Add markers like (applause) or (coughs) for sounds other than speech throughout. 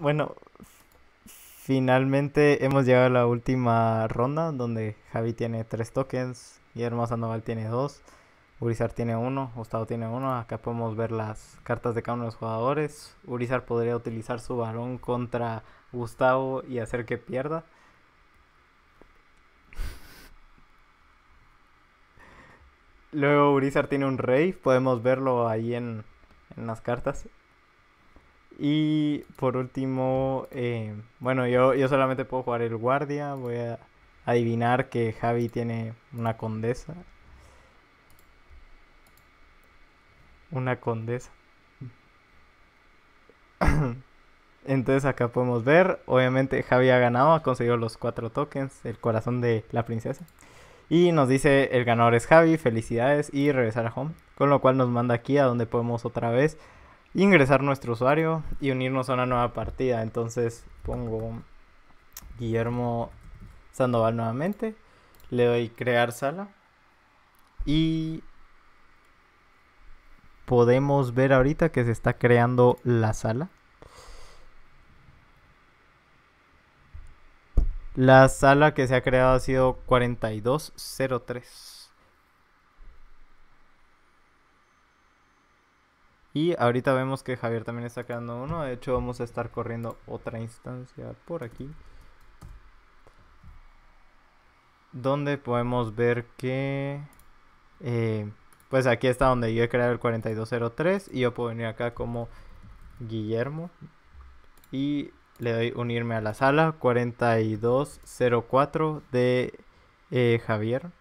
Bueno, finalmente hemos llegado a la última ronda donde Javi tiene tres tokens, y Hermosa Sandoval tiene dos, Urizar tiene uno, Gustavo tiene uno. Acá podemos ver las cartas de cada uno de los jugadores. Urizar podría utilizar su varón contra Gustavo y hacer que pierda. Luego Urizar tiene un rey, podemos verlo ahí en las cartas. Y por último, eh, bueno, yo, yo solamente puedo jugar el guardia. Voy a adivinar que Javi tiene una condesa. Una condesa. (coughs) Entonces acá podemos ver, obviamente Javi ha ganado, ha conseguido los cuatro tokens, el corazón de la princesa. Y nos dice el ganador es Javi, felicidades y regresar a home. Con lo cual nos manda aquí a donde podemos otra vez ingresar nuestro usuario y unirnos a una nueva partida. Entonces pongo Guillermo Sandoval nuevamente, le doy crear sala y podemos ver ahorita que se está creando la sala. La sala que se ha creado ha sido 4203. Y ahorita vemos que Javier también está creando uno. De hecho, vamos a estar corriendo otra instancia por aquí. Donde podemos ver que... Eh, pues aquí está donde yo he creado el 4203. Y yo puedo venir acá como Guillermo. Y le doy unirme a la sala 4204 de eh, Javier.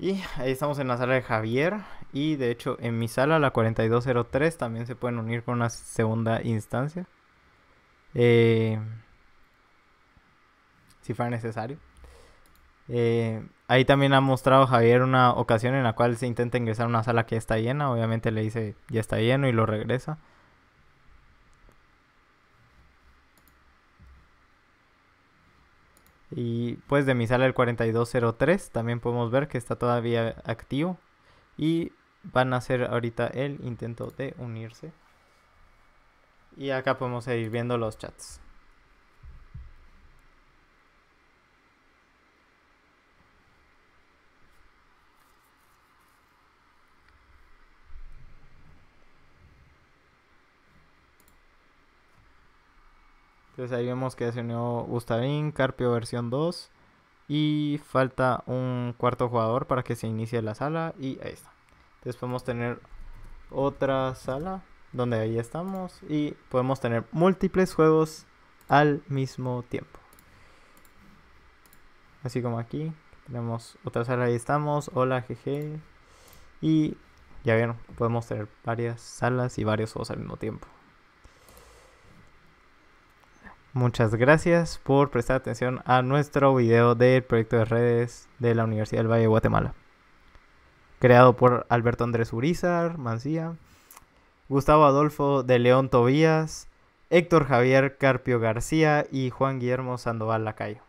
Y ahí estamos en la sala de Javier. Y de hecho, en mi sala, la 4203, también se pueden unir con una segunda instancia. Eh, si fuera necesario. Eh, ahí también ha mostrado Javier una ocasión en la cual se intenta ingresar a una sala que ya está llena. Obviamente le dice ya está lleno y lo regresa. Y pues de mi sala el 4203 también podemos ver que está todavía activo. Y van a hacer ahorita el intento de unirse. Y acá podemos seguir viendo los chats. Entonces ahí vemos que se unió Gustavín, Carpio versión 2. Y falta un cuarto jugador para que se inicie la sala. Y ahí está. Entonces podemos tener otra sala donde ahí estamos. Y podemos tener múltiples juegos al mismo tiempo. Así como aquí. Tenemos otra sala, ahí estamos. Hola, GG. Y ya vieron, podemos tener varias salas y varios juegos al mismo tiempo. Muchas gracias por prestar atención a nuestro video del proyecto de redes de la Universidad del Valle de Guatemala. Creado por Alberto Andrés Urizar, Mancía, Gustavo Adolfo de León Tobías, Héctor Javier Carpio García y Juan Guillermo Sandoval Lacayo.